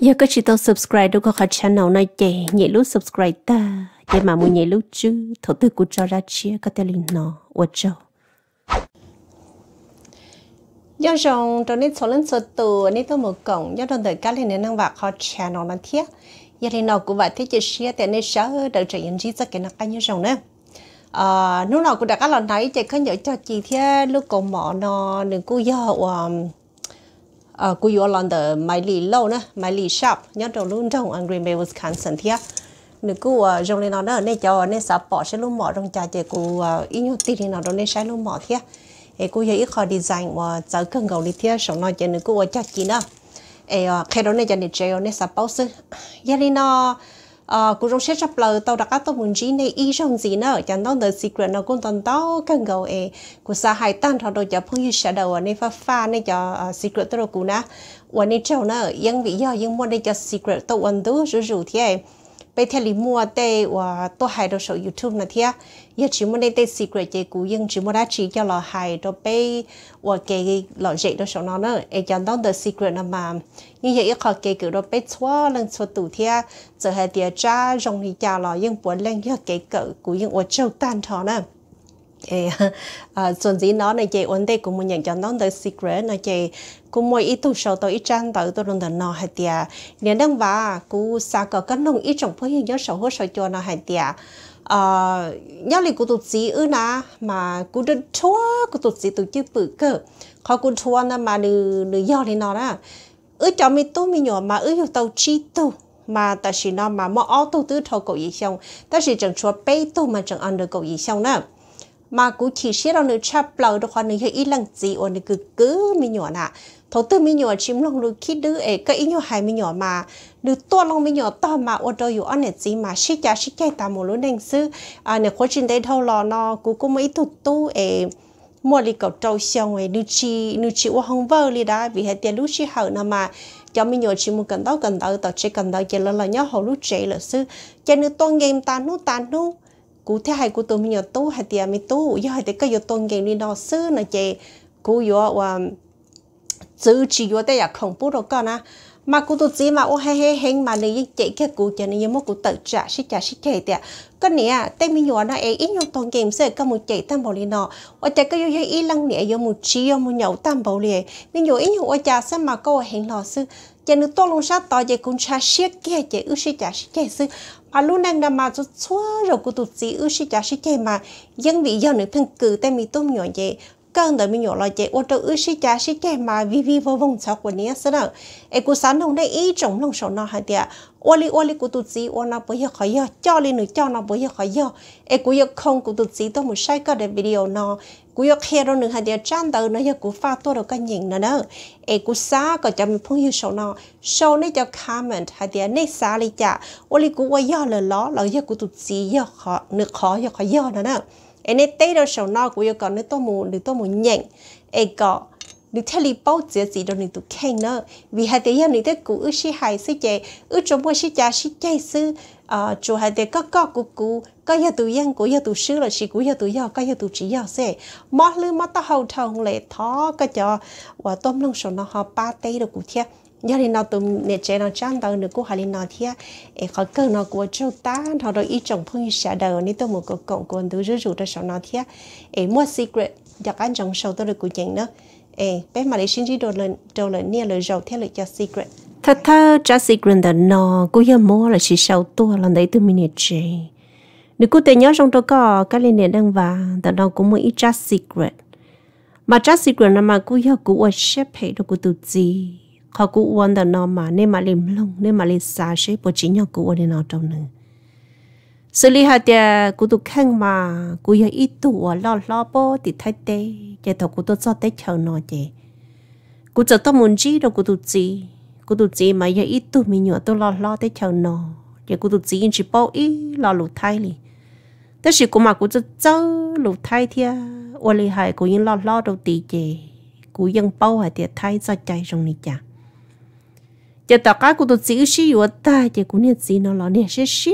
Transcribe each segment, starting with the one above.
giờ có chị tao subscribe đâu có khả channel này chị nhảy lúc subscribe ta vậy mà muốn nhảy lúc chứ thổ tư của cho ra chia có thể linh nó ở chỗ. do rằng trong nên số lần số từ nên tôi một cổng do trong thời các lên nên năng bạc họ channel này thiết giờ thì nó cũng vậy thế chị chia thì nên sợ đợi chị nhận gì cho cái nó cái như rằng nữa à, lúc nào cũng đã các lần thấy chị không nhớ cho chị thế lúc còn mỏ nó đừng cô giờ ờ cú yo lon the my li lo na my li shop nhớ đầu luôn trong angry me wisconsin thia nếu cú trong ờ, này nó nó này cho này sắp bỏ sẽ luôn mỏ trong trà chè cú ít ờ, nhiêu tí thì nó đó này sẽ luôn mỏ thia ê cú giờ ít khó design và ờ, cháu cần gầu đi thia sống nói chuyện nữ cú ở chắc kỹ nữa ê khi đó này cho nên chơi này sắp bao sư giờ nó ờ cũng trong xét chấp lời tao đặt các tao muốn gì này y trong gì nữa chẳng tao được secret nó cũng tao tao cần gầu ế của xã hải tan thọ đồ cho phong như sẽ đầu à, này pha pha này cho ờ, secret nữa, vị tao cũng cho secret rủ rủ thế bây theo lý mua tê và tôi hay đồ sổ youtube nè thia giờ chỉ muốn đây tê secret chế cũ nhưng chỉ muốn đã chỉ cho lò hay đồ bây và cái lò dậy đồ sổ nó nữa ai chẳng đón the secret nè mà nhưng giờ ít khó cái cử đồ bây xóa lần xóa tủ thia giờ hai tia cha rong thì cha lò nhưng buồn lên giờ cái cử cũ nhưng và châu tan thọ nè chị chuẩn gì nó này chị ổn định cũng muốn nhận cho nó tới secret này chị cũng mỗi ít tu sầu tôi ít trang tới tôi luôn được nó hay tiệt nên đang và cũng xa cỡ cân nông ít trong phơi nhớ sầu hốt sầu cho nó hay tiệt ờ nhớ lại cụ tụt gì ư na mà cũng được chua cụ tụt gì tụt chứ bự cơ họ cụ chua na mà nữ nữ do thì nó đó ư cho mi tu mi nhỏ mà ư yêu tàu chi tu mà ta chỉ nó mà mò ô tu tư thâu cậu gì xong ta chỉ chẳng chua bê tu mà chẳng ăn được cậu gì xong nữa mà cú chỉ xí đâu nữa cha bầu được khoan nữa hơi ít lần gì ổn được cứ cứ mi nhỏ nà thấu tư mi nhỏ chim lòng được khi đứa ấy cái ít nhỏ hai mi nhỏ mà được to lòng mi nhỏ to mà ổn đâu อยู่ anh này gì mà xí cha xí cái ta một lúc đánh sư à nè khó trình đây thâu lò nó cú cũng mấy tụt tu ấy mua đi cậu trâu xong ấy nữ chi nữ chi qua không vơ đi đã vì hai tiền lúc chi hở nào mà cho mình nhớ chỉ muốn cần đó cần đó tao chỉ cần đó chỉ là là nhớ hồi lúc chế là sư cho nữ tôi game ta nu ta nu cú thế hay cú tôi mình nhớ tu hay tiệt mình tu giờ hay tiệt cái giờ tôi nghe đi nó xưa nó chị cú giờ và chữ chỉ giờ đây là không bút đâu con á mà cú tôi chỉ mà ô hay hay hay mà này chị cái cú cho nên một cú tự trả sẽ trả sẽ chạy tiệt cái này tên mình nhớ nó ấy ít nhau toàn game sẽ có một chạy tam bảo liền nọ ở chạy cái yếu ít lăng nè yếu một chi yếu một nhậu tam bảo liền mình nhớ ít nhau ở chạy sao mà có hẹn lò sư chạy nước to luôn sát to chạy cũng trả sẽ kia chạy ước sẽ trả sẽ chạy sư à lúc nãy là mà chú chúa rồi cô tụt gì ước sĩ cha sĩ chơi mà dân vị dân nữa phân cử tay mi tôm nhỏ vậy cơn đời mình nhỏ lại vậy ô tô ước sĩ cha sĩ chơi mà vi vi vô vòng sao của nia sao đâu em cô sáng hôm nay ý trồng lòng sầu nó hả tiệt ô li ô li cô tụt gì ô nó bây giờ khỏi giờ cho li nữa cho nó bây giờ khỏi giờ em cô giờ không cô tụt gì tôi muốn sai cái video nó cú yêu khe rồi nữa hai đứa chăn đầu nó giờ cú pha tôi rồi cái nhìn nữa đó ai cú xa có cho mình phong yêu sầu nọ sầu này cho comment hai đứa này xa đi chả ô li cú qua giờ là ló là giờ cú tụt gì giờ khó nước khó giờ khó giờ nữa đó ê này tay đâu sầu nọ cú yêu còn nữa tôi mù được tôi mù nhận ê có nước theo lý bao giờ gì đó nếu tụt khen nữa vì hai tiếng này thế cú ước sĩ hài sĩ chế ước cho mua sĩ cha sĩ chế sư à chú hai tiếng có có cú cú cái giờ tụi dân của giờ tụi sư là chỉ của giờ tụi giờ cái giờ tụi chỉ giờ sẽ mót lư mót tao hậu thằng lệ thó cái cho và tôm lông sổ nó họ ba tây được cụ thiệt giờ thì nó tụi nè trẻ nó chăn tao được cô hà linh nó thiệt e khó cơ nó của châu ta thọ rồi ít chồng phong xã đời nên tôi một cái cộng của tụi rủ rủ cho sổ thiệt e mua secret giặc anh sầu tôi được cụ chuyện nữa e mà để chỉ đồ lần đồ lần nia lời giàu theo lời cho secret thật thơ cha secret là nó cũng giờ mua là chỉ sầu tua là đấy tụi mình nè trẻ nếu cô tên nhớ trong đó có các liên hệ đang và tận đó cũng mới ít just secret mà just secret là mà cô giờ cô ở ship hệ đó cô tự gì họ cô uống tận đó mà nên mà lim lông nên mà lên xa ship bộ chính nhau cô ở nên nó trong nữa xử lý hạt tiền cô tụ khen mà cô giờ ít tuổi lo lo bố thì thay tê chạy thọ cô tôi cho tết chờ nó chạy cô chờ tôi muốn gì đâu cô tụ gì cô tụ gì mà giờ ít tuổi mình nhỏ tôi lo lo tết chờ nó giờ cô tụ gì chỉ bao ít lo lụt thay liền tức là cô mà cô cho cho thay thia ô lì hại cô yên lo lo đầu tì chè cô yên bao hại thay cho chạy trong này chả giờ tao cá cô tôi chỉ xí yếu ta giờ cô nhận gì nó lo nè xí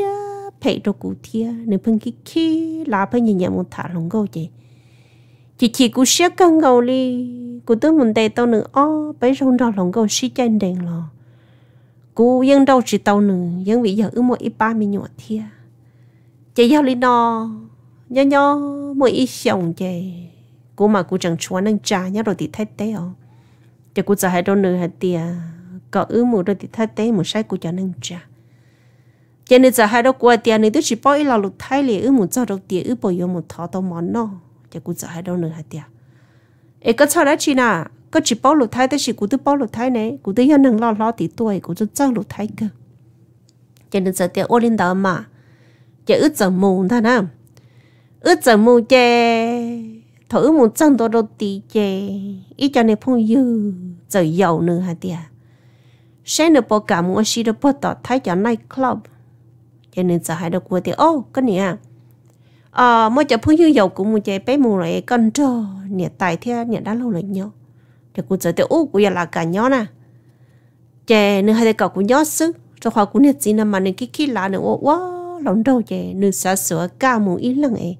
phải đồ cô thia nếu phân cái khi lá phải nhìn nhận một thả lòng chỉ chỉ cô xí căng gấu đi cô tôi muốn tay nữa ó bây giờ nó lòng gấu xí chân đèn lo cô yên đâu chỉ tao nữa yên bây giờ ước một ít ba mươi nhỏ chị yêu lý nó nhớ nhớ mỗi ít xong chị cô mà cô chẳng chúa năng trà nhớ rồi thì thay tế ọ chị cô giờ hai đôi nữ hai tia có ứ mù rồi thì thay tế một sai cô cho năng trà chị nữ giờ hai đôi cô tia nữ tôi chỉ bỏ ít là lục thay liền ứ mù cho đôi, tia ứ bỏ vô một thọ tao món nó chị cô giờ hai đôi nữ hai tia ê có sao đấy chị nà có chỉ bỏ lục thay tới chỉ cô tôi bỏ lục thay này cô tôi nhớ năng lo lo thì tuổi cô tôi chẳng lục thay cơ chị nữ giờ tia ô linh đó mà chả ướt giờ mù thôi nè ướt giờ mù chè thổi mù chân đồ đồ tì chè ít cho nên phong dư giờ giàu nữa hả tia sáng được bỏ cả mua xí được bỏ tỏ thái cho night club cho nên giờ hai được của tia ô cái này à à ờ, mua chả phong dư giàu cũng mua chè bé mù lại con trơ nè tài thế nè đã lâu rồi nhau thì cũng giờ tia ô cũng là cả nhau nè chè nữa hai đứa cậu cũng nhớ sức cho khoa cũng nhiệt gì nè mà nên kí kí lá nữa ô wow lòng đâu vậy nữ xã sửa ca mù ý lăng ấy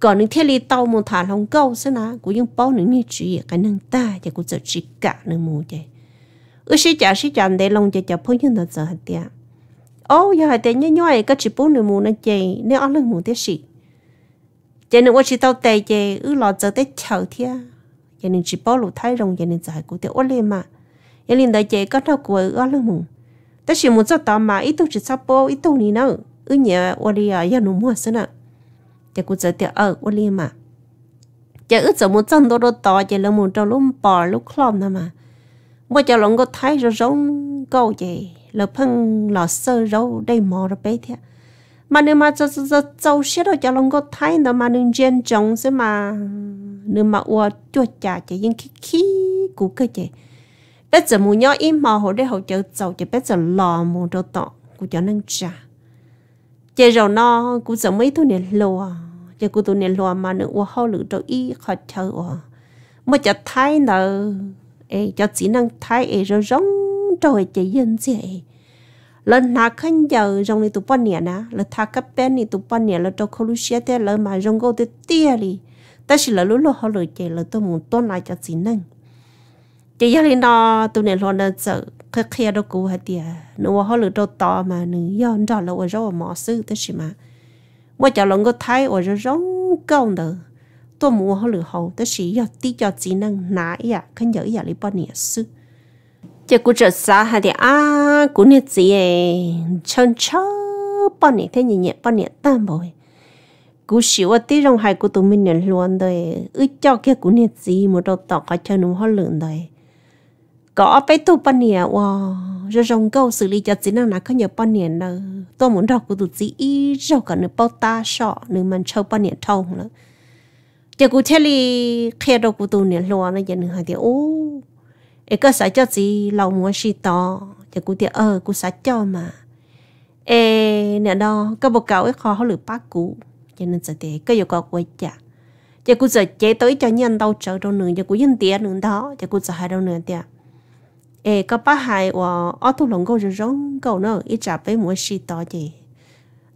còn những thiết lý tàu mù thả lòng câu sao nà cũng những bao những như chỉ cái năng ta thì cũng giờ chỉ cả nữa mù vậy ư sĩ chả sĩ chả để lòng chả chả phô nhân thật giờ hạt tiệt ô giờ hạt tiệt nhớ nhớ cái chỉ bốn nữa mù nó chơi, nếu ăn lưng mù thế sĩ chạy nữa chỉ tàu tè chạy ư lọ giờ tới chầu thia chạy nên chỉ bao lụ thái rồng chạy nên giờ cũng tiệt ô lê mà chạy nên đợi chạy có đâu của ăn lưng mù ta muốn cho tao mà ít tu chỉ bao ít tu ní nữa ở nhà ô li à yên nó mua sẵn à thì cũng giờ thì ở ô li mà giờ ở giờ một chân đó đó to giờ là một cho lúc bò lúc khom nè mà bây giờ lòng có thấy rồi rong câu vậy là phân lò sơ rau đây mò rồi bé thế mà nếu mà cho cho cho xí đó cho lòng có thấy nó mà nên gen trồng sẽ mà nếu mà ua chua chả chỉ yên khí khí của cơ chứ, bây giờ muốn nhỏ im mò hồi đây hậu chờ giàu bây giờ lò muốn đồ tọ của cho nên trả chị rồi nó cũng sợ mấy thứ này lùa chị cũng tụi này lùa mà nữa ô hao lử cho y khó chờ mà chả thay nợ ê cho chỉ năng thay ê rồi rong trời chị dân chị lần nào khăn giờ giống như tụi bao nè nè là thà cấp bên này tụi bao nè là cho khâu xe thế là mà giống gấu thế tia đi ta chỉ là lúc lúc hao lử chị là tôi muốn tuân lại cho chỉ năng chị gia đình đó tụi này lo nên sợ cái kia đâu cũ hả tiệt nó họ lựa đâu to mà nó yon đó là ở rau mà sư thế gì mà mà chả lòng có thái ở rau rong công đó tôi mua họ lựa hậu thế gì giờ tí cho chỉ năng nãy à khăn nhớ giờ lấy bao nhiêu sư chứ cũng chợt xa hay thì à cũng nhiệt gì ấy chân chớ bao nhiêu thế nhiệt bao nhiêu tam bồi cú xíu ở tí trong hai của tụi mình nhận luôn rồi ước cho kia cũng nhiệt gì một đầu tỏ cái chân nó họ lượn rồi có phải tu bận nè wow rồi rong câu xử lý cho chỉ năng là có nhiều bận nè nè tôi muốn đọc của tụi chị ý rồi cả nửa bao ta sọ nửa mình châu bận nè thâu nữa giờ cụ thể là khi đọc của tụi nè lo nó giờ nửa hai tiếng ô ấy có sao cho chị lâu muốn xí to giờ cụ thể ờ cụ sao cho mà ê nè đó các bộ cậu ấy khó hơn lửa bác cụ cho nên giờ thì có yêu cầu quay chặt giờ cụ giờ chế tới cho nhân đâu chờ đâu nửa giờ cụ nhân tiền nữa đó giờ cụ giờ hai đâu nữa tiền 诶，个巴海我奥土龙沟就扔沟呢，一扎被摩西到的，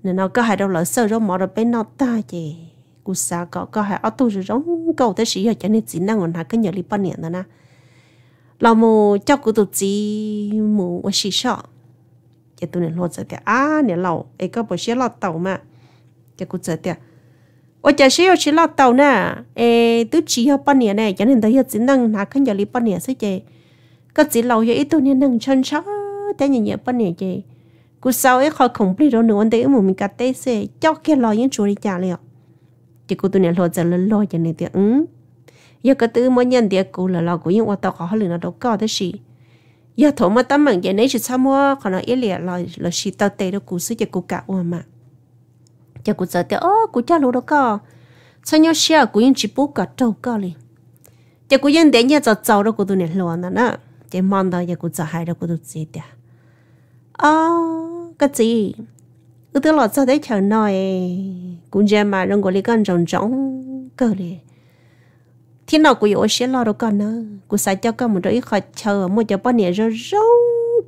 然后个海到了手扔毛的被闹大的，古啥个个海奥土就扔沟的是要讲你只能我那个鸟里半年的呢，老母叫古都只母我洗少，也都能落着的啊，你老诶个不是老倒嘛，结果着的。我จะเชื่อชิลาเต่าน่ะเอตุจีเอาปนเนี่ยเนี่ยยันเห็นตัวยัดสินังหาขึ้นอย่าลิปนเนี่ยซะเจก็จีเราอยู่อีตัวนี้หนึ่งชนช้าแต่ยังเยอะปนเนี่ยเจกูเศร้าไอ้คอยของปลีเราหนูวันเดียวมึงมีกัดเต้เสเจ้าแค่ลอยยังชวนจ่าเลยอ่ะจีกูตัวเนี่ยรอจะเล่นลอยอย่างนี้เดียวอืมยังก็ตื้อมันยันเดียวกูแล้วเรากูยังว่าต่อขอเขาหรือนะดอกก็ได้สิอย่าถมมาตั้มเหมือนอย่างนี้จะซ้ำว่าขนาดเอเลียลอยเราชีเตาเตะเรากูซื้อจะกูกะว่ามาจะกูเจอเดียวโอ้กูจ้ารู้ดอกก็ฉันยังเชื่อกูยังจีบกูกะเจ้าก็เลยจะกูยังเดียวเนี่ยจะเจ้าเรากูตัวเนี่ยรอนะนะ cái 这忙到也顾早还了顾都知的。哦，个 gì? Ừ tôi lọt ra đấy chờ nói cũng giờ mà rong của lý con trồng trống cơ lì. Thế nào cũng yếu sẽ lo đâu con nữa. Cũng sai cho con một đôi khó chờ một cho bao nhiêu rồi râu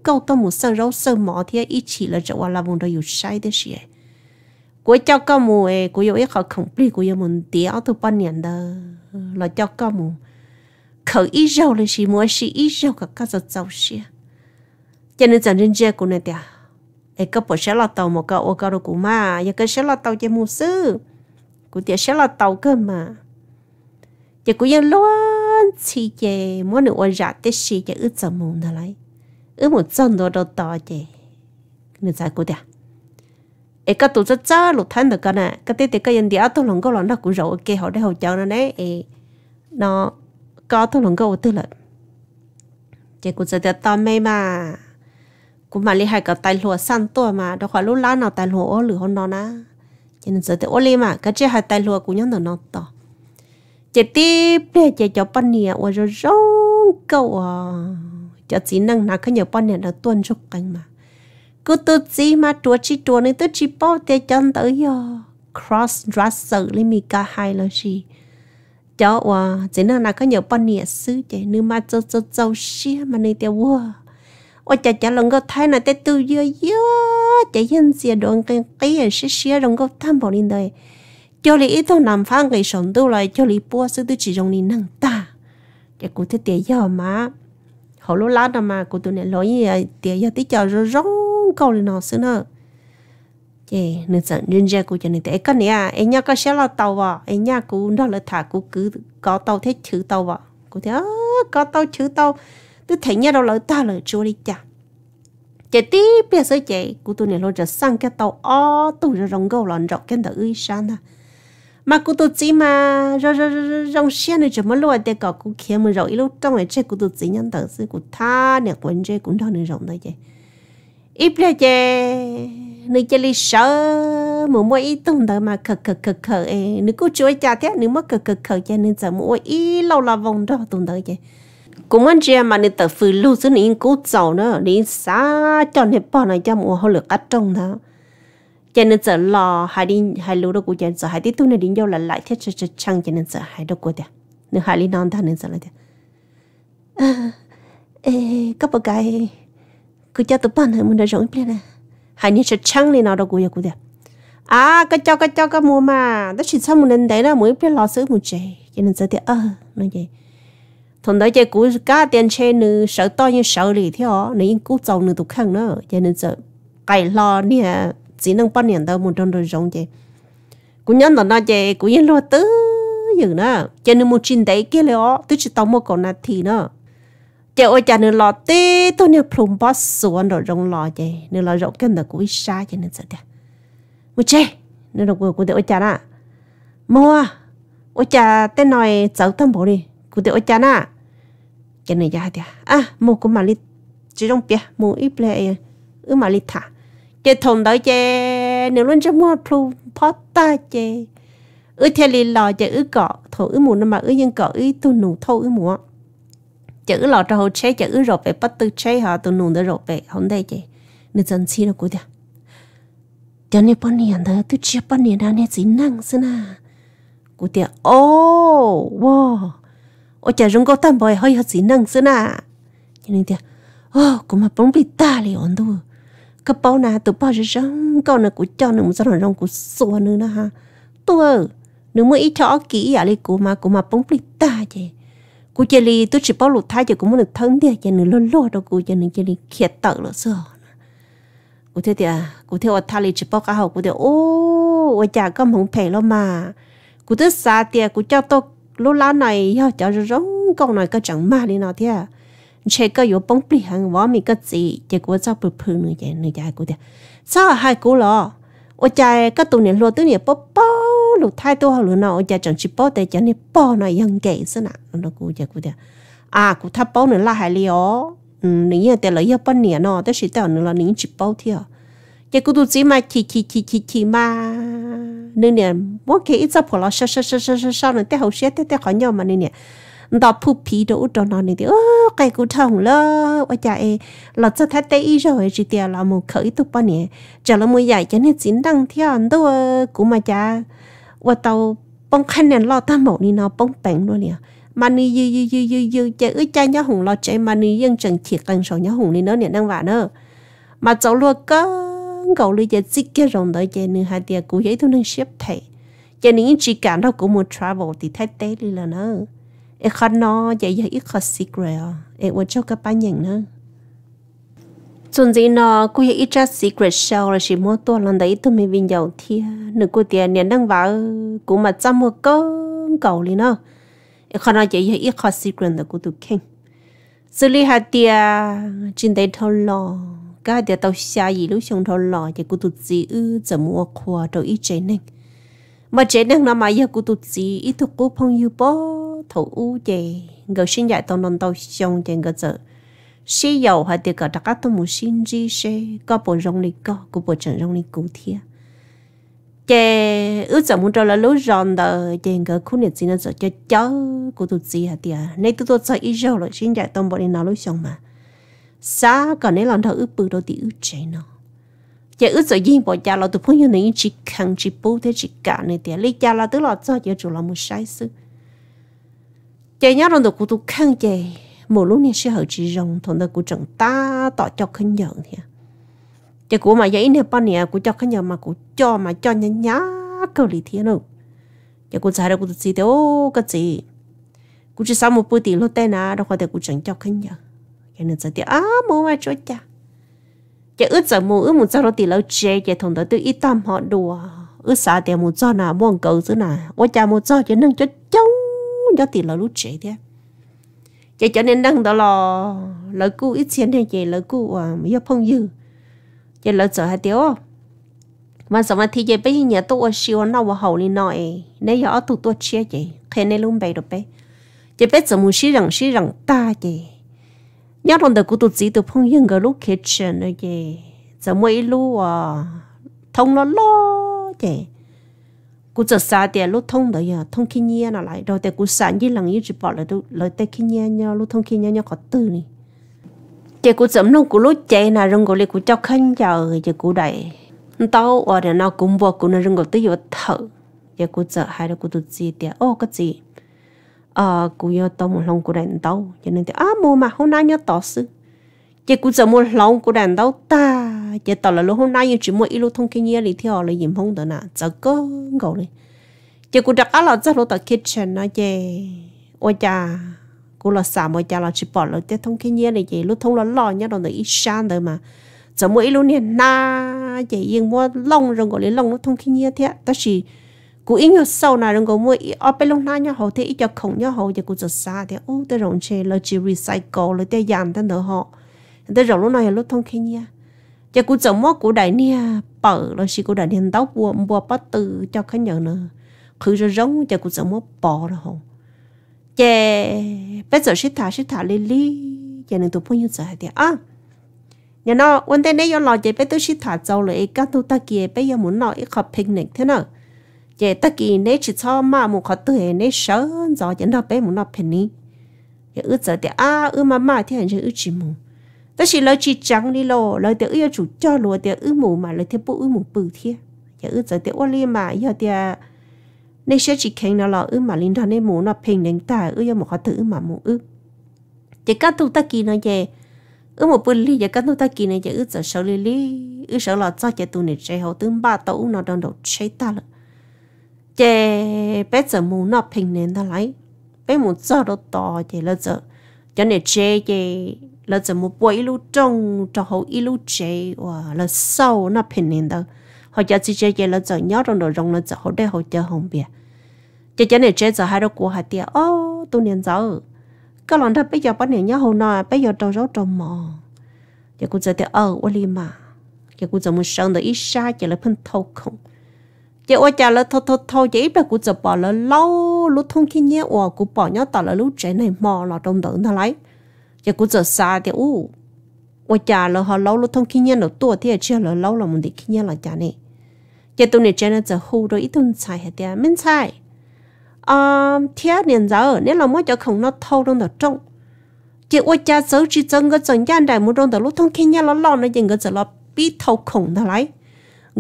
câu tao một sân râu sơn mỏ thì ít chỉ là chỗ là vùng đó yếu sai đấy gì. Của cho con một của yếu khó không biết của yếu một tiếng tôi bao nhiêu đó là cho con một khởi ý rau là mua gì ý cả các giờ giàu gì cho nên chẳng nên chơi của này tiệt ấy có bỏ sẽ tàu một cái ô cái đồ của mà giờ cái sẽ là tàu chơi mua sư của tiệt sẽ là tàu cơ mà giờ của dân luôn chỉ chơi mua nữa ô rạ tết gì chơi ướt giờ mồm lại ướt một chân đồ đồ to chơi người giải của cái tụi rất cha lục được cái này cái tết cái dân địa tôi lòng có lòng đó cũng rồi kia họ để hỗ trợ nó đấy nó có tôi lòng gấu tôi lợn chỉ cũng sẽ được to mê mà cũng mà li hai cái tài lúa săn tua mà đâu phải lúc lá nào tài lúa lửa hôn nó na cho nên giờ thì ô li mà cái chế hai tài lùa cũng nhớ được nó to chỉ tiếp để chỉ cho bắn nè ô rồi rong câu à cho chỉ năng nào cái nhiều bắn nè là tuân rút cánh mà cứ tự chỉ mà chúa chỉ chúa nên tự chỉ bao để chân tới giờ cross dresser li mì gà hai là gì cho wa chỉ nó là có nhiều bọn nhẹ sư chỉ nếu mà cho cho cho xia mà này tiêu wa wa chả chả lòng có thấy là tết tu dưa dưa chả yên xia đồ cái cái yên xia xia lòng có tham bảo linh đời cho lý ít thôi nằm phang cái sống tu lại cho lý bua sư tu chỉ rong đi nâng ta chả cụ thế tiêu giờ mà hậu lúa lá mà cụ tụi này lối gì tiêu giờ tí chờ rong câu lên nó sư nữa chị nên sợ nên ra của cho nên thế cái này à em nhau có xé là tàu vào em nhau cú đó là thả cú cứ có tàu thế chữ tàu vào cú thế có tàu chữ tàu tôi thấy nhau đâu là ta là chỗ đi chả chị tí bây giờ chị cú tôi này lo cho sang cái tàu ó tôi rồi rong gấu lòn rọc cái tàu ơi sang à mà cú tôi chỉ mà rồi rồi rồi rong xe này chấm luôn để có cú kia mà rồi lúc trong này chơi cú tôi chỉ nhận tờ sự cú tha nè quên chơi cũng đâu nên rộng thôi chị ít là chị nữ chơi li sợ mù mua ít tung đó mà khờ khờ khờ khờ ấy nữ cứ chơi cha thế nữ mất khờ khờ khờ cho nên giờ mua ít lâu là vòng đó tung đó vậy cũng anh chị mà nữ tự phơi lưu giữ nữ cố giàu nữa nữ xả cho nên bỏ này cho mua họ lực cắt trong đó cho nên giờ lo hai đi hai lúa đó của cho giờ hai tí tu này đi vô là lại thế cho cho chăng cho nên giờ hai đó của ta nữ hai đi non ta nên giờ là thế à, ờ, ê, các bạn cái cứ cho tụi bạn hãy muốn đã rộng lên à hay như sẽ chăng nên nào đó cũng được à cái cho cái cho cái mua mà đó chỉ sao một lần đấy là mới biết lo sự một chế cho nên giờ thì ơ nói vậy thằng đó chơi cú cá tiền chơi nữa sợ to như sợ lì thì hả nên cú trâu nữa tụt khăn nữa cho nên giờ cái lo nè chỉ năng bao nhiêu đâu một trong rồi rong chơi cú nhắn là nó chơi cú yên lo tứ dừng nữa cho nên một chuyện đấy kia là tôi chỉ tao mua còn là thì nữa chị ơi chả nên lo tí tôi nên plum bó xuống rồi rong lò chị nên lo rộng cái nợ của ít xa chị nên sợ tiệt một chị nên là của của tôi chả nà mua à, ôi chả tên nòi cháu tâm bố đi của tôi chả nà cái này giá tiệt à mua của mà đi chỉ trong bia mua ít bè, ư mà đi thả chị thùng đó chị nếu luôn cho mua plum bó ta chị ư theo lý lò chị ư cọ thổ ư mua nó mà ư dân cọ ư tu nụ thâu ư mua chữ lọ cho hồ chế chữ rồi về bắt tư chế họ tụ nụ đỡ rồi về không đây chị nên dân chi nó cô được cho nên bao nhiêu đó tôi chia bao nhiêu đó nên chỉ năng xin à cô được ô wow ô chả rung có tan bồi hơi hơi chỉ năng xin à cho nên được ô cũng mà bóng bị ta liền ổn thôi cái bao nào tụ bao giờ rong câu nào cũng cho nó một số nào rong cũng xua nữa ha tôi nếu mới ít chó kỹ vậy à lấy cô mà cô mà bóng bị ta chứ cú chơi li tôi chỉ bảo lụt thay cho cũng muốn được thân đi cho nên lo lo đâu cú cho nên chơi li khiết tự là sao cú thế thì cú thế ở thay li chỉ bảo cả học cú thế ô ở nhà có mong phải lo mà cú thế xa thì à, cú cho tôi lô lá này yo cho rong con này có chẳng mà đi nào thế à? chơi cái yếu bóng bì hàng võ mình cái gì chỉ có cho bự bự nữa vậy nữa vậy cú thế sao hai cú lo ở cha các tụ niệm lo tứ niệm bó bó lù thay tôi lù nó ô cha chẳng chỉ bó để chẳng niệm bó nó yên kệ xí nè nó cú cha cú cha à cú tháp bó nữa là hai lió nín giờ để lấy giờ bận niệm nó tới sĩ tao nữa là nín chỉ bó thiệt chỉ cú tụ chỉ mà chỉ chỉ chỉ chỉ chỉ mà nên niệm mỗi cái ít giờ phải lo sao sao sao sao sao nữa tới hậu sẽ tới tới khỏi nhau mà nên niệm đó phụ phí đồ cho nó này thì ô cái cụ thằng lơ ôi chà ê là cho thấy tây rồi chỉ tiền là một khởi tụ bao nè chả là một dạy cho nên chính đăng theo anh đâu cũng mà chả và tàu bông khăn này lo ta mổ đi nó bông bẹn luôn nè mà ni dư dư dư dư dư chả ước cha nhá hùng lo chạy mà ni dân trần thiệt cần sầu nhá hùng đi nó nè đang vả nữa mà cháu luôn có gầu lưỡi chả chỉ cái rồng đợi chả nửa hai tiền cụ giấy thu nâng xếp thầy chả nên chỉ cả nó cụ một travel thì thay tê đi là nữa เอคอนนอใหญ่ใหญ่อีกขอสิกเลยเอวันเจ้ากับป้าหญิงนะส่วนจีนอกูยังอีจ้าสิกเลยเชาเลยชิมัวตัวลันได้ตัวมีวิญญาณเทียหนูกูเตียเนี่ยนั่งว่ากูมาจำมัวก็เก่าเลยเนาะเอคอนนอใหญ่ใหญ่อีกขอสิกเลยแต่กูตุกเข่งสุริหาเตียจินได้ทอลอก็เดี๋ยวตัวชายลูกชงทอลอจะกูตุจีอือจะมัวขวาตัวอีเจนึงมาเจนึงนะมาอยากกูตุจีอีตุกูพงอยู่ปอ thủ u chè ngờ xin dạy tao non tao xong chè ngờ giờ xí dầu hay tiệc cả đặc tao muốn xin gì xe có bộ rong này có có bộ trận rong này cụ thiệt chè ước giờ muốn cho là lối ròn đờ chè ngờ khu này chỉ là giờ cho chớ của tụi gì hả tiệt nay tụi tôi sợ ít rồi sinh dạy tôi bọn đi nào lối xong mà xa còn nếu làm thợ ước bự đôi thì ước chè nó giờ ước rồi riêng bỏ cha là tụi phong nhân này chỉ cần chỉ bố thế chỉ cả này thì lấy cha là tức là cho giờ chủ là một sai sự chị nhớ rằng được cụ tôi khăn chị một lúc này sẽ hỏi chị rằng thằng đó cụ chẳng ta tỏ cho khăn nhận thì chị cụ mà giấy này ba nè cụ cho khăn nhận mà cụ cho mà cho nhá nhá câu lý thiên đâu chị cụ giải đâu cụ gì đâu cái gì cụ chỉ sao một bữa tiền lô tên à đâu có thể cụ chẳng cho khăn nhận cái nên giờ thì à mua mà cho cha chị ướt giờ mua ướt một giờ đó tiền lâu chê chị thằng đó tôi ít tâm họ đùa ướt sao tiền một giờ nào mua cầu chứ nào ôi cha một giờ chị nâng cho cháu cho tiền là lúc chế thế chạy cho nên đang đó là lợi cũ ít tiền này chị, lợi cũ à mấy phong dư chạy lợi sợ hai tiêu mà sao mà thì chị bây giờ tôi siêu nó và hậu lên nói nãy giờ tôi tôi chia chị, khen này luôn bày được bé chạy biết giờ muốn xí rằng xí rằng ta chị, nhớ rằng tôi cũng tôi chỉ tôi phong dư cái lúc kia chuyện này chị, giờ mỗi lúc à thông nó lo chị cú chợ xa tiền lúc thông đấy à thông khi nhia nó lại rồi tiền cú sản như lần như chỉ bỏ lại đâu lại tiền khi nhia nhau lúc thông khi nhia nhau có từ nè chỉ cú chấm nông cú lúc chạy là rừng gọi là cú cho khăn giờ chỉ cú đại tao ở đây nó cũng bỏ cú nó rừng gọi tới giờ thở chỉ cú chợt hai đứa cú tụt gì tiền ô cái gì à cú yêu tao một lòng cú đại tao cho nên thì à mua mà hôm nay nhớ tỏ sự chỉ cũng giờ mua lòng của đàn đâu ta chỉ tao là lúc hôm nay chỉ mua ít lúc thông kinh nghiệm thì theo là nhìn không được nè giờ có ngầu này chỉ cũng đặt áo là rất lúc tại kitchen nó chè ôi cha cũng là xả mọi cha là chỉ bỏ là cái thông kinh nghiệm này chỉ lúc thông là lo nhá đồng để ít sang rồi mà giờ mua ít lúc liền na chỉ yên mua lông rồi gọi lấy lông nó thông kinh nghiệm thế ta chỉ cú ý nhiều sâu nào rồi mua ý ở bên lông na nhá họ thế ít cho khổng nhá họ giờ cũng giờ xa thế ô tới rồng chè là chỉ recycle là tới dàn tới nữa họ ta rồi lúc này lúc thông khi nha cho cụ chồng mót cụ đại nia bở là xí cụ đại nia đau bùa bùa bắt từ cho khách nhận nữa khử cho giống cho cụ chồng mót bỏ rồi hông, giờ bây giờ xí thả xí thả lì lì, cho nên tôi phong như giờ thì à nhà nó vấn đề này do lo giờ bây tôi xí thả dầu lại các tụi ta kia bây giờ muốn nói khập picnic thế nào giờ ta kia nấy chỉ cho mà một khát tuổi nấy sớm rồi giờ nó bé muốn nó picnic giờ ước giờ thì à ước mà mà thì hành chứ ước chỉ muốn ta chỉ lời chỉ trắng đi lô lời tiêu yêu chủ cho lúa tiêu ư mù mà lời tiêu bự ư mù bự thiê giờ ư giờ tiêu li mà giờ tiêu nên sẽ chỉ khen nó là ư mà linh đoàn nên mù nó phình đến ta ư giờ một khó tử mà mù ư chỉ các tu ta kỳ nó về ư một bự li giờ các tu ta kỳ này giờ ư giờ sợ li li ư sợ là cho chè tu này chè hậu tướng ba tẩu nó đơn đầu chè ta lợ chè bé giờ mù nó phình đến ta lấy bé mù giờ đó to chè là giờ cho nên chè chè là giờ một bữa ilu trông cho hậu ilu chế và là sâu nó phình nên đó, họ cho chỉ chơi chế là giờ nhớ trong đồ rong là giờ hậu đây hậu chơi không biết chế chế này chơi chơi hai đứa của hai tia ô tu niên giờ các lần đó bây giờ bắt niên nhớ hậu nọ bây giờ trâu rau trâu mò chế cũng giờ tia ờ ô li mà chế cũng giờ muốn sống được ít xa chế là phân thâu không chế ô cha là thâu thâu thâu chế ít là cũng giờ bỏ là lâu lúc thông khi nhớ ô cũng bỏ nhớ tao là lúc chế này mò là trong đợt nó lấy giờ cũng giờ xa thì u ôi chả là họ lâu lâu thông kinh nhân là tua thì chưa là lâu là mình đi kinh nhân là chả này giờ tôi này trên giờ hô rồi ít tuần xài hết tiền mình xài à thiên niên giờ nên là mỗi chỗ không nó thâu trong đó trong chỉ ôi cha xấu chỉ chân cái chân gian đại muốn trong đó lúc thông kinh nhân là lo nó dừng cái giờ là bị thâu khổng nó lại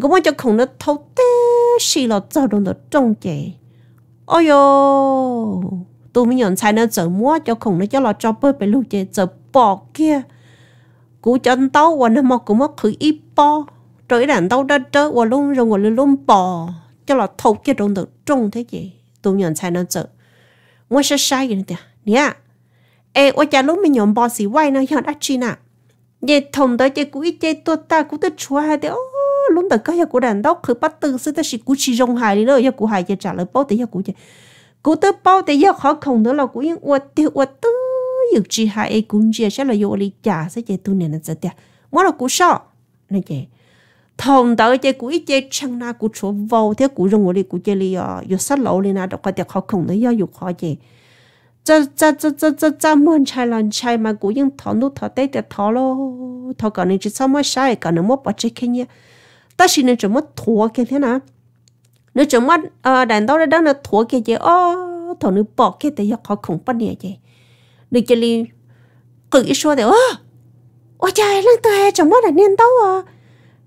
cái mỗi chỗ không nó thâu té xì là giờ trong đó trong chị ôi yo tôi mới nhận sai nó sợ mua cho khủng nó cho lo cho bơi phải lúc chơi sợ bỏ kia cú chân tao và nó mà cũng mất khử ít bỏ trời đàn tao đã trơ và luôn rồi và luôn bỏ cho là thâu kia trong được trong thế gì tôi nhận sai nó sợ mua sẽ sai gì nữa nè ê ô, cha lúc mình nhận bỏ xì quay nó nhận ác chi nè vậy thông tới chơi cú ít chơi tôi ta cú tới chua hai đứa lúc tới cái của đàn tao khử bắt từ sư ta chỉ cú chỉ rong hài đi nữa giờ cú hài chơi trả lời bao tới giờ cú chơi cô tớ bao để yêu khó khổng đó là cô yên uất tiêu uất tứ yêu chỉ hai ấy cũng chia sẽ là yêu lý trả sẽ chơi tu nè nó sẽ tiệt là cô sợ nói chị thông tớ chơi cô ít chơi chăng na cú chỗ vô thế cô dùng của đi cô chơi lý à yêu sát lẩu lý na đó qua tiệt khó khổng đó yêu yêu khó chị cho cho cho cho cho cho muốn chạy lần chạy mà cô yên thọ nút thọ tết tiệt thọ lô, thọ gần nên chỉ sao mới gần cả nên mất bắt chơi kia ta xin nên chỉ mất thua kia thế nào nếu chúng mất ờ, đàn đó đó là thua kia chứ ô thằng nữ bỏ kia thì họ không bắt nè chứ được chơi li cứ ý số thì ô ô trời lăng tư hay chúng mất là nên đâu à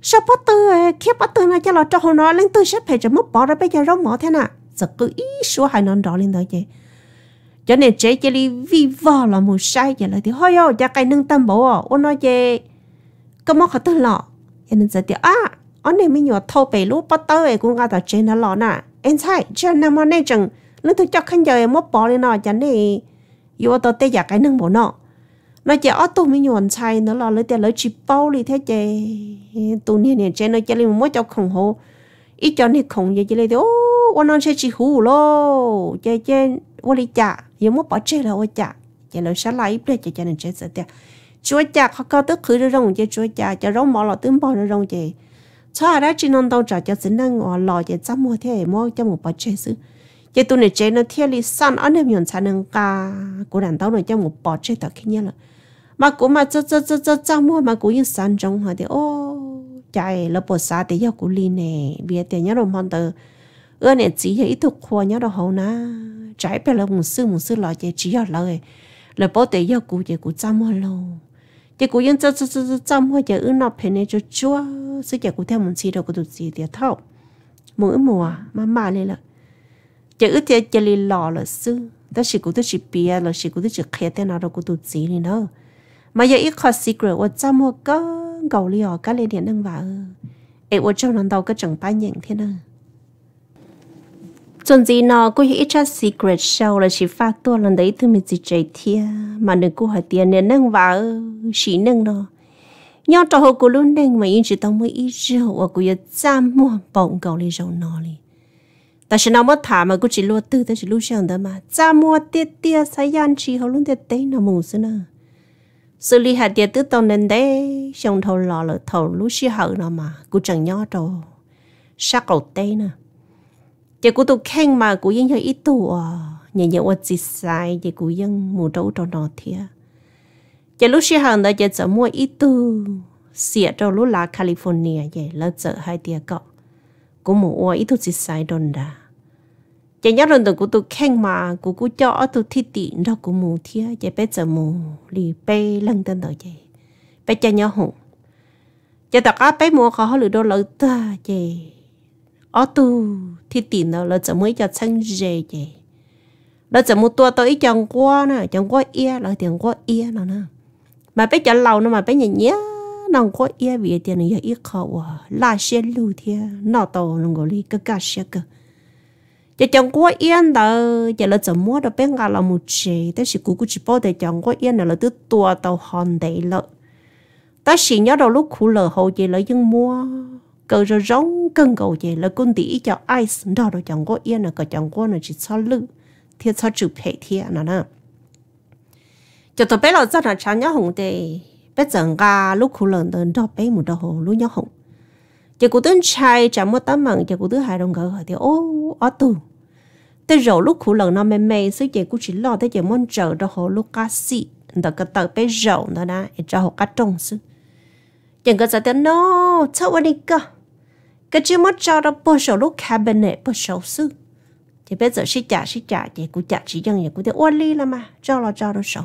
sao bắt tư kia bắt tư này cho là cho họ nó, lăng tư sẽ phải chúng mất bỏ ra bây giờ rong mỏ thế nào giờ cứ ý số hai nó đó lên đó chứ cho nên chế chơi li vi vò là một sai vậy là thì hoi ô cha cái nâng tâm bộ ô nói chứ có mất họ tư lọ cho nên giờ thì à ông này mình nhỏ thâu bể lũ bắt tao ấy cũng ngã tao trên nó lọ nà em sai chưa nằm mà nên chừng lúc tôi cho khăn giờ em mất bỏ lên nó chẳng này yo tôi tê giả cái nâng bộ nọ nó chỉ ở tôi mình nhọn sai nó lọ lấy tiền lấy chỉ bao đi thế chè tôi nè nè trên nó chỉ lấy một cho khổng hồ ít cho nè khổng vậy chỉ lấy ô ông nó sẽ chỉ hù lo chè chè ông lấy chả em mất bỏ chè là ông chả chè lại ít chè chè nên chè sợ tiền cho ra chỉ non đâu trả cho xin năng ngọ lò để chăm mua thế mua cho một bao chế sư chế tu này chế nó thiên lý san ở nơi miền sản năng ca của đàn tao này cho một bao chế tao kinh nhớ là mà cũng mà cho cho cho cho chăm mua mà cũng như sản trong họ thì ô chạy là bộ sa thì do của li nè bia tiền nhớ đồng hòn từ ưa này chỉ là ít thuộc khoa nhớ đồng hậu na chạy bây là mùng sư mùng sư lò chế chỉ do lời là bộ tiền do của chế của chăm mua lâu chị cũng yên cho cho cho cho cho mua giờ ưng nộp này cho chúa sự giờ cũng theo mình xí đâu cũng được gì để thâu mỗi mùa mà mà lên là giờ ưng thì giờ lên lò là sư ta chỉ cũng chỉ bia là chỉ cũng chỉ khé thế nào đâu cũng được gì nữa mà giờ ít khó secret và cho mua có gầu liò cái lên điện năng vào ấy và trong nó đâu có chẳng bao nhiêu thế nào chuẩn gì nó cô hãy cho secret show là chỉ phát to lần đấy thôi mình chỉ chạy thia mà đừng cô hỏi tiền nên nâng vào chỉ nâng nó nhau trò hồ cô luôn nâng mà yên chỉ tao mới ít rượu và cô giờ chăm mua bỏng cầu lên rượu nó đi ta sẽ nào mất thả mà cô chỉ luôn tư ta chỉ luôn sang mà chăm mua tiết tiết sai yan chỉ hồ luôn tiết tế nó mù xí nè lý hạt tiết tư tao nên đấy xong thầu lò lợ thầu lúc xí mà cô chẳng nhau trò sắc cầu tế nè giờ cô tôi khen mà cô yên hơi ít tuổi, à nhà nhà qua chỉ sai giờ cô yên mù trâu cho nó thiệt. giờ lúc xưa hàng đó giờ giờ mua ít tuổi, xịa cho lúc là California giờ là giờ hai tia cọ cô mù qua ít tù chỉ sai đòn đà giờ nhớ rồi cô tôi khen mà cô cô cho tôi thi tiện đó cô mù thiệt, giờ bé giờ mù lì bé lần tên đó giờ bé cho nhớ hùng giờ tao cá bé mua khó lựa đồ lỡ ta giờ ở tu thì tiền nào là chẳng mới cho sang dễ vậy là chẳng một tua tới chẳng qua nè chẳng qua ia là tiền qua ia nó nè mà bé chẳng lâu nữa mà bé nhẹ nhẹ nó qua ia vì tiền này ít khẩu à là xe lưu thì nó to nó gọi đi cái cái xe cơ giờ chẳng qua yên đó giờ là chẳng mua được bé ngà là một chế thế thì cũng cũng chỉ bảo để chẳng qua yên là từ tua tàu hòn đấy lợi ta chỉ nhớ đầu lúc khổ lở hậu gì lấy dân mua cơ rồi rong cân cầu gì là con tí cho ice đó rồi chẳng có yên là cờ chẳng có là chỉ cho lự thiệt cho chụp hệ thiệt nó nè cho tôi bé lo ra là chán nhau hồng tê bé chẳng ga lúc khu lần đến đó bé một đồ hồ lúc nhớ hồng chỉ cụ tướng trai chẳng mất tấm mạng chỉ cụ tướng hai đồng gỡ thì ô ó tù tê rồi lúc khu lần nó mê mê sức chỉ cụ chỉ lo tới giờ muốn chờ đó hồ lúc cá xị đó cái tờ bé rộng đó nè cho hồ cá trông sức chẳng có giờ tiếng nó cháu anh đi cơ cái chiếc mắt cho nó bao số lúc cabinet bao số sư thì bây giờ sẽ trả sẽ trả thì cũng trả chỉ dân thì cũng thấy oan ly là mà cho là cho đó sầu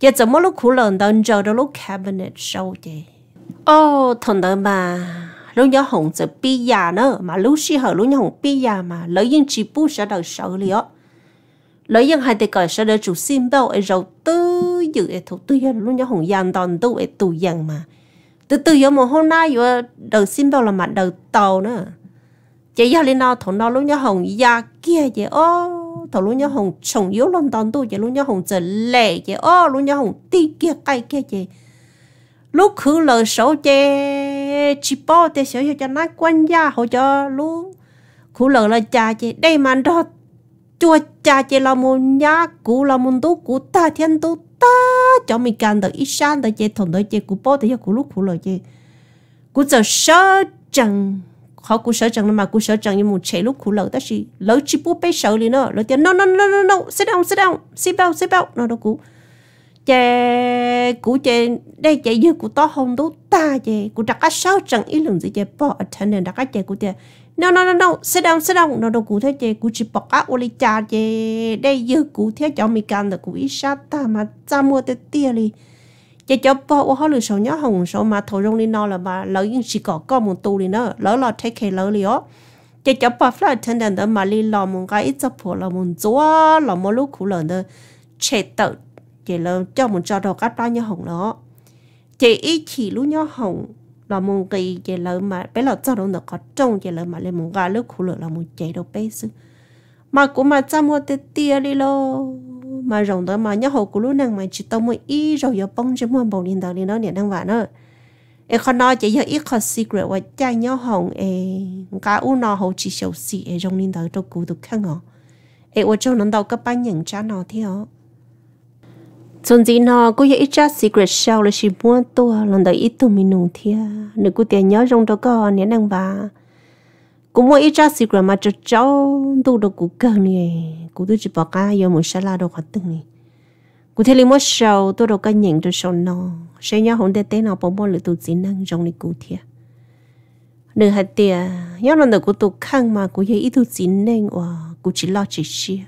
giờ 怎么 lúc khổ lần đơn cho nó lúc cabinet sầu thì ô thằng đó mà lúc nhớ hồng giờ bi già nữa mà lúc xí hở lúc nhớ hồng bi già mà lấy những chỉ bu sẽ đầu sầu liền lấy những hai tay cởi sẽ đỡ chủ xin bao ấy rồi tư dự ấy thủ tư hết lúc nhớ hồng giàn toàn tu ấy tù giàn mà từ từ giờ mà hôm nay giờ đầu xin đâu là mặt đầu tàu nữa chị giờ lên nào thằng nó lúc nhớ hồng ya kia chị ô thằng lúc nhớ hồng chồng yếu lần tòn tu chị lúc nhớ hồng trở lệ chị ô lúc nhớ hồng ti kia cay kia chị lúc khử lờ số chị chỉ bỏ để sửa cho nó quan gia hỗ trợ lúc khử lờ là cha chị đây mà đó chua cha chị là muốn nhá cũ là muốn tu cũ ta thiên tu ta cho mình càng được ít sang được chế thùng được chế cú bó được cú lúc cú rồi chế cú giờ sợ chẳng họ cú sợ chẳng mà cú sợ chẳng nhưng một chế lúc cú lỡ đó là lỡ chỉ bút bé sợ liền nó lỡ tiền no no no no no sit down sit down sit down sit down nó đâu cú chế cú chế đây chế dư cú to không đó ta chế cú đặt cái sợ chẳng ý lần gì chế bỏ attendant đặt cái chế cú chế no no no no sit down sit down no no cụ thể chế cụ chỉ bọc á oli cha chế đây giờ cụ thể cho mình cần được cụ ít sát ta mà cha mua tới tia đi chế cho bỏ ô họ lựa số nhá hồng số mà thầu rong đi nó là bà lỡ những chỉ có con một tu đi nữa lỡ là take care lỡ lió chế cho bỏ flight attendant đó mà đi lò một cái ít cho phụ là một chúa là một lúc cụ lần đó chế tự chế là cho một cho đồ cắt bao nhiêu hồng đó chế ít chỉ lúc nhá hồng là mong cái chỉ lỡ mà bây giờ cho nó được có trông chỉ lỡ mà lên mong gà lúc khổ lỡ là mong chạy đâu bây giờ mà cũng mà chăm hoa tê tia đi lo mà rồng đó mà nhớ hậu của lúc nàng mà chỉ tao mới ít rồi giờ bông chỉ mua bầu liền tao liền đó nè đang vạn nữa em còn nói chỉ giờ ít còn secret và cha nhớ hồng em cả u nó hậu chỉ xấu xì em rồng liền tao đâu cứu được khăn ngọ em ở trong lần đâu các bạn nhận cha nó thế hả chúng gì nó cũng vậy ít secret show là chỉ muốn to lần đầu ít tụi mình nung thia nếu cũng tiền nhớ trong đó có nén năng và cũng muốn ít ra secret mà cho cháu tu được cũng cần nè cũng tôi chỉ bảo cả giờ muốn xả la đồ hoạt từng nè cũng thế liền muốn show tôi đâu có nhận được show nó sẽ nhớ hôm tết nào bảo muốn lựa tụi gì năng trong này cụ thia nếu hạt tiền nhớ lần đầu cũng tụi khăng mà cũng vậy ít tụi gì năng và cũng chỉ lo chỉ xia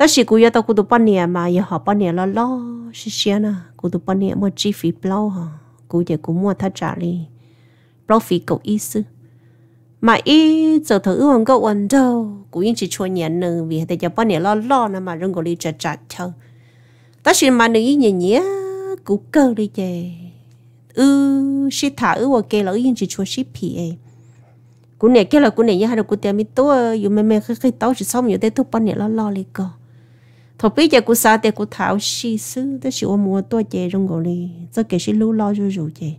ta chỉ cú yêu tao cú tụ bao nhiêu mà yêu họ bao nhiêu lo lo xí xí na cú tụ bao nhiêu mua chi phí bao hả cú giờ cú mua thắt trả đi bao phí cậu ý sư mà ý giờ thử ước ông cậu ăn đâu cú yên chỉ chua nhẹ nương vì tại giờ bao nhiêu lo lo nè mà rừng cậu đi trả trả thâu ta chỉ mà nữ ý nhẹ nhẹ cơ đi chè ư xí thả ước ông kia là yên chỉ chua xí phí ấy cú này kia là cú này nhá hay là cú tiệm mít tố dù mẹ mẹ cái cái tao chỉ xong nhiều tết thuốc bao nhiêu lo lo đi cơ thọ bây giờ cô sao để cô thảo sĩ sư đó chỉ ôm mua tôi chơi trong gọi đi cho cái sĩ lưu lo cho rồi chơi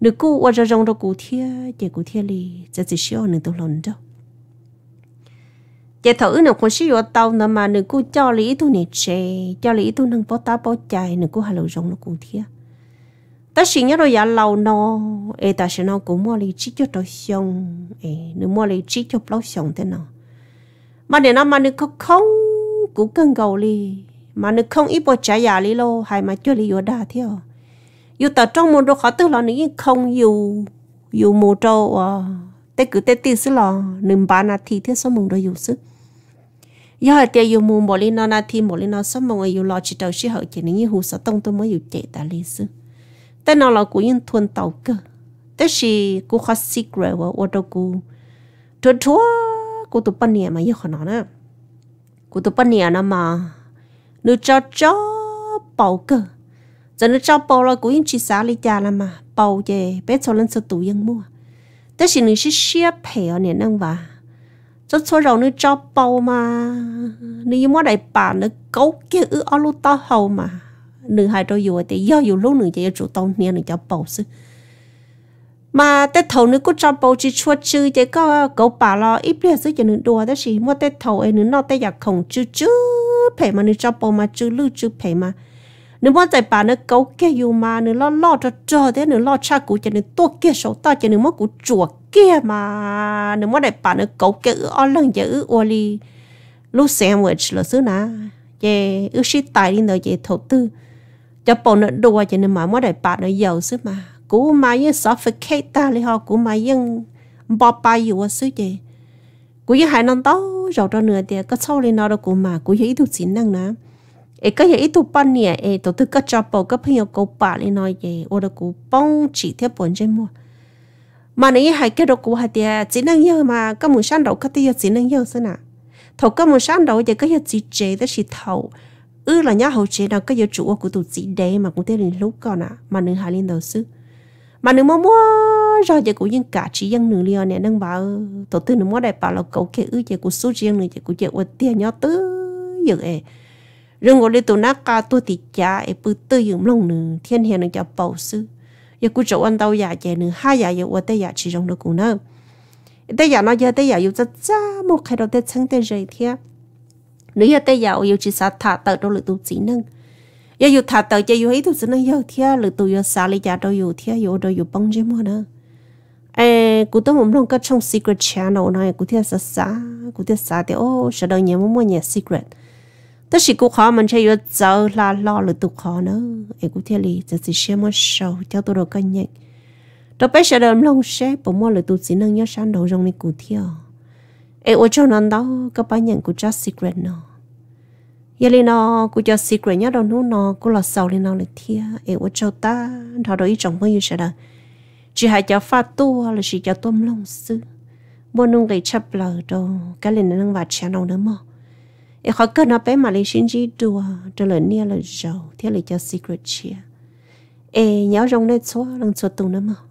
nếu cô ở trong đó cô thia chơi cô thia đi sẽ chỉ sĩ ở nơi tôi lần đâu chơi thử nó còn sĩ ở tàu nữa mà nếu cô cho lý tôi này chơi cho lý tôi nâng bó tá bó chạy nếu cô hà lưu trong đó cô thia ta chỉ nhớ rồi lâu nó ê ta sẽ nó cũng mua lý chỉ cho tôi xong ê nếu mua lý chỉ cho lâu xong thế nào mà để nó mà nếu không cũng cân gầu li mà nó không ít bộ trả giá li lô hay mà chưa li vô đà theo à? dù tao trong môn đồ khó tức là nữ không dù dù mù trâu à tê cứ tê tì xứ lò nừng bà nà thì thế số mùng đồ dù sức giờ hả tê dù mù bộ li nó nà thì bộ li nó số mùng dù lò chỉ đầu sĩ hậu chỉ nữ hù sở tông tôi mới dù chạy ta li sư tê nó là của yên thuần tàu cơ tê xì cú khó secret và ô đồ cú chúa chúa cú tụ bắn nhẹ mà yêu khó nó nữa cô tụi bên nhà nó mà nữ cho cho bầu cơ giờ nữ cho bầu là của yên chị xã lý cha là mà bầu về bé cho lên sơ tủ yên mua thế thì nữ sẽ share pay ở nè năng và cho số rồi nữ cho bầu mà nữ như mua đại bà nữ cấu kia ư ở lúc to hầu mà nữ hai đôi dù thì do dù lúc nữ chỉ chủ tông nè nữ cho bầu sư mà tết thầu nữa cũng cho bầu chỉ chua chư chỉ có cậu bà lo ít biết rồi cho nên đùa đó chỉ mua tết thầu ấy nữa nó tết giặc khổng chư chư phải mà nữa cho bầu mà chư lư chư phải mà nếu muốn tại bà nữa cậu kia yêu mà nữa lo lo cho cho thế nữa lo cha cụ cho nên tốt kia số ta cho nên mất cụ chùa kia mà nếu muốn giải bà nữa cậu kia ở lần giờ ở oli lu sandwich là xứ nà chỉ ước sĩ tài đi nữa chỉ thầu tư cho bầu nữa đùa chỉ nên mà muốn giải bà nữa giàu xứ mà cú mà yên suffocate ta li ho cú mà yên bỏ bay yêu sư gì cú yên hai năm đó rồi đó nữa thì cái sau này nó đó cú mà cú yên ít thuộc xin năng nè ấy cái yên ít thuộc bận nè ấy tổ tư cái chập bộ cái 朋友 cố bà lên nói gì ô đó cú bông chỉ theo bốn trên mua mà nếu hai cái đó cú hai thì chỉ năng yêu mà cái muốn sáng đầu cái tiêu chỉ năng yêu xin nè, thầu cái muốn sáng đầu thì cái yên chỉ chế đó là thầu ư là nhá hậu chế nào cái yêu chủ của tụi chỉ đế mà cũng thế đến lúc còn à mà nữ hai lên đầu sư mà nếu mà mua rồi giờ cũng dân cả chỉ dân nửa liền này đang bảo tổ tư nếu mua đại bảo là cậu kệ ư giờ cũng số riêng nữa giờ cũng giờ quên tiền nhau tư giờ ấy rừng của đi tổ nát ca tổ thì cha ấy bự tư dùng lông nữa thiên hiền nữa cho bảo sư giờ cũng chỗ anh tàu giả dạ chè nữa hai giả giờ quên tây giả chỉ trong đó cũng nữa tây giả dạ nó giờ tây giả yêu rất cha một cái đầu tây chân tây rồi thế nếu giờ tây giả yêu chỉ sát thả tờ đâu lực tu chỉ nâng giờ dạ, dù thà tờ chơi dù ấy tôi xin giờ thia lự tụi giờ xả lấy trả đâu dù thia dù đâu dù bông chứ mua nữa ê cụ tôi muốn luôn cái trong secret channel này cụ thia xả xả cụ thia xả thì ô sợ đâu nhẹ muốn mua nhẹ secret tất chỉ cụ khó mình chơi dù giờ là lo lự tụi khó nữa ê cụ thia lì giờ chỉ xem một show theo tôi đồ cái nhện đó biết giờ đầm lòng xe bỏ mua lự tụi chỉ nâng nhớ sáng đầu trong này cụ thia ê ô cho nó đó các bạn nhận cụ just secret nữa giờ lên nó cứ cho secret nhớ đâu nút nó cứ là sau lên nó là thia em ở châu ta thọ đó ý trọng bao nhiêu sẽ là chỉ hai cho phát tu là chỉ cho tôm lông sư bữa nung lấy chập lờ đồ cái lên nâng vạt chả nào nữa mà em khó cơ nó bé mà lấy xin gì đùa trở lại nia là giàu thế là cho secret chia em nhớ rong lên số lần số tùng nữa mà